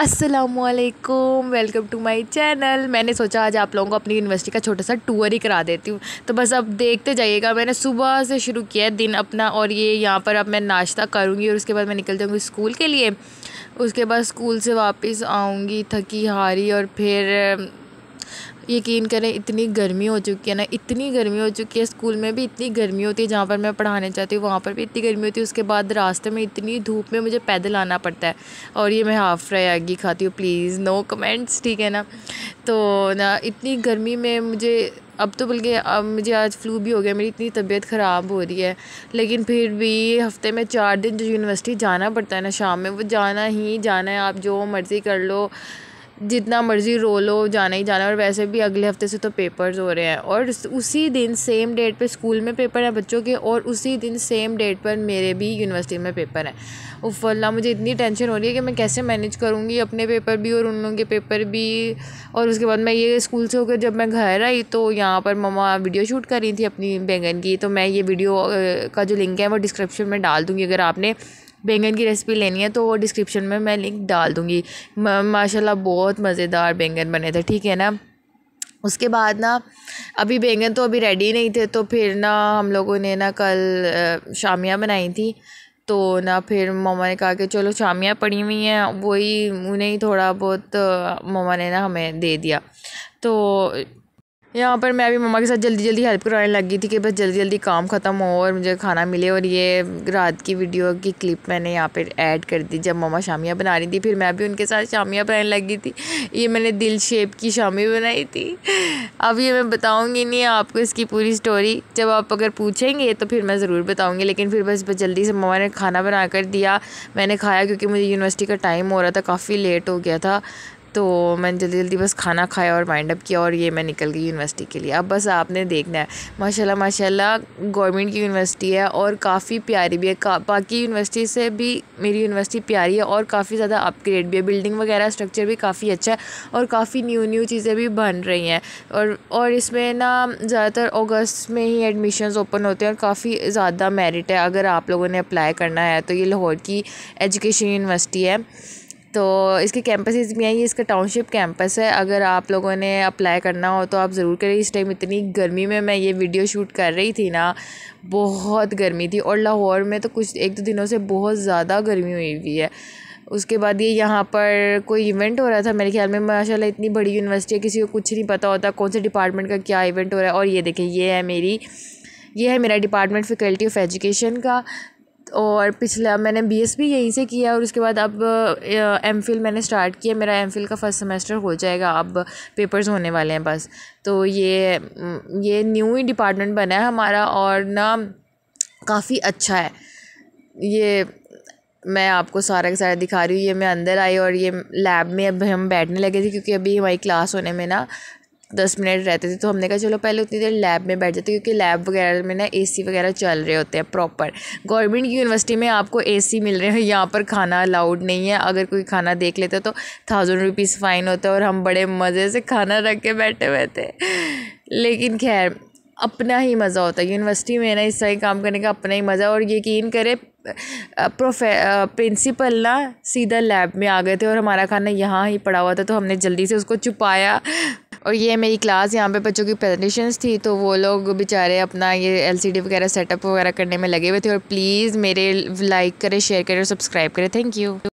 असलकुम welcome to my channel मैंने सोचा आज आप लोगों को अपनी यूनिवर्सिटी का छोटा सा टूर ही करा देती हूँ तो बस अब देखते जाइएगा मैंने सुबह से शुरू किया है दिन अपना और ये यहाँ पर अब मैं नाश्ता करूँगी और उसके बाद मैं निकल जाऊँगी स्कूल के लिए उसके बाद स्कूल से वापस आऊँगी थकी हारी और फिर यकीन करें इतनी गर्मी हो चुकी है ना इतनी गर्मी हो चुकी है स्कूल में भी इतनी गर्मी होती है जहाँ पर मैं पढ़ाने जाती हूँ वहाँ पर भी इतनी गर्मी होती है उसके बाद रास्ते में इतनी धूप में मुझे पैदल आना पड़ता है और ये मैं हाफ फ्राई आगे खाती हूँ प्लीज़ नो कमेंट्स ठीक है ना तो ना इतनी गर्मी में मुझे अब तो बल्कि अब मुझे आज फ्लू भी हो गया मेरी इतनी तबीयत ख़राब हो रही है लेकिन फिर भी हफ्ते में चार दिन जो यूनिवर्सिटी जाना पड़ता है ना शाम में वो जाना ही जाना है आप जो मर्ज़ी कर लो जितना मर्ज़ी रो लो जाना ही जाना और वैसे भी अगले हफ्ते से तो पेपर्स हो रहे हैं और उसी दिन सेम डेट पे स्कूल में पेपर है बच्चों के और उसी दिन सेम डेट पर मेरे भी यूनिवर्सिटी में पेपर है उफ मुझे इतनी टेंशन हो रही है कि मैं कैसे मैनेज करूँगी अपने पेपर भी और उन लोगों के पेपर भी और उसके बाद मैं ये स्कूल से होकर जब मैं घर आई तो यहाँ पर ममा वीडियो शूट कर रही थी अपनी बैंगन की तो मैं ये वीडियो का जो लिंक है वो डिस्क्रिप्शन में डाल दूँगी अगर आपने बैंगन की रेसिपी लेनी है तो वो डिस्क्रिप्शन में मैं लिंक डाल दूँगी माशाल्लाह बहुत मज़ेदार बैंगन बने थे ठीक है ना उसके बाद ना अभी बैंगन तो अभी रेडी नहीं थे तो फिर ना हम लोगों ने ना कल शामियाँ बनाई थी तो ना फिर ममा ने कहा कि चलो शामियाँ पड़ी हुई हैं वही उन्हें ही थोड़ा बहुत ममा ने ना हमें दे दिया तो यहाँ पर मैं भी मम्मा के साथ जल्दी जल्दी हेल्प कराने लगी थी कि बस जल्दी जल्दी काम ख़त्म हो और मुझे खाना मिले और ये रात की वीडियो की क्लिप मैंने यहाँ पर ऐड कर दी जब मम्मा शामियाँ बना रही थी फिर मैं भी उनके साथ शामियाँ बनाने लगी थी ये मैंने दिल शेप की शामी बनाई थी अब ये मैं बताऊँगी नहीं आपको इसकी पूरी स्टोरी जब आप अगर पूछेंगे तो फिर मैं ज़रूर बताऊँगी लेकिन फिर बस जल्दी से मम्मा ने खाना बना कर दिया मैंने खाया क्योंकि मुझे यूनिवर्सिटी का टाइम हो रहा था काफ़ी लेट हो गया था तो मैंने जल्दी जल्दी बस खाना खाया और वाइंड अप किया और ये मैं निकल गई यूनिवर्सिटी के लिए अब बस आपने देखना है माशाल्लाह माशाल्लाह गवर्नमेंट की यूनिवर्सिटी है और काफ़ी प्यारी भी है का, बाकी यूनिवर्सिटी से भी मेरी यूनिवर्सिटी प्यारी है और काफ़ी ज़्यादा अपग्रेड भी है बिल्डिंग वगैरह स्ट्रक्चर भी काफ़ी अच्छा है और काफ़ी न्यू न्यू चीज़ें भी बन रही हैं और और इसमें ना ज़्यादातर अगस्त में ही एडमिशन ओपन होते हैं और काफ़ी ज़्यादा मेरिट है अगर आप लोगों ने अप्लाई करना है तो ये लाहौर की एजुकेशन यूनिवर्सिटी है तो इसके कैंपस भी हैं ये इसका टाउनशिप कैंपस है अगर आप लोगों ने अप्लाई करना हो तो आप ज़रूर करें इस टाइम इतनी गर्मी में मैं ये वीडियो शूट कर रही थी ना बहुत गर्मी थी और लाहौर में तो कुछ एक दो दिनों से बहुत ज़्यादा गर्मी हुई हुई है उसके बाद ये यहाँ पर कोई इवेंट हो रहा था मेरे ख्याल में माशाल्लाह इतनी बड़ी यूनिवर्सिटी है किसी को कुछ नहीं पता होता कौन से डिपार्टमेंट का क्या इवेंट हो रहा है और ये देखें ये है मेरी ये है मेरा डिपार्टमेंट फैकल्टी ऑफ एजुकेशन का और पिछला मैंने एस बी यहीं से किया और उसके बाद अब एमफिल मैंने स्टार्ट किया मेरा एमफिल का फर्स्ट सेमेस्टर हो जाएगा अब पेपर्स होने वाले हैं बस तो ये ये न्यू ही डिपार्टमेंट बना है हमारा और ना काफ़ी अच्छा है ये मैं आपको सारा का सारा दिखा रही हूँ ये मैं अंदर आई और ये लैब में अब हम बैठने लगे थे क्योंकि अभी हमारी क्लास होने में ना दस मिनट रहते थे तो हमने कहा चलो पहले उतनी देर लैब में बैठ जाते क्योंकि लैब वगैरह में ना एसी वगैरह चल रहे होते हैं प्रॉपर गवर्नमेंट की यूनिवर्सिटी में आपको एसी मिल रहे हैं यहाँ पर खाना अलाउड नहीं है अगर कोई खाना देख लेता तो थाउजेंड रुपीज़ फ़ाइन होता है और हम बड़े मज़े से खाना रख के बैठे हुए थे लेकिन खैर अपना ही मज़ा होता है यूनिवर्सिटी में ना इस तरह काम करने का अपना ही मज़ा और यकीन करें प्रोफे प्रिंसिपल ना सीधा लैब में आ गए थे और हमारा खाना यहाँ ही पड़ा हुआ था तो हमने जल्दी से उसको छुपाया और ये मेरी क्लास यहाँ पे बच्चों की प्रेजेंटेशंस थी तो वो लोग बेचारे अपना ये एलसीडी वगैरह सेटअप वगैरह करने में लगे हुए थे और प्लीज़ मेरे लाइक करें शेयर करें और सब्सक्राइब करें थैंक यू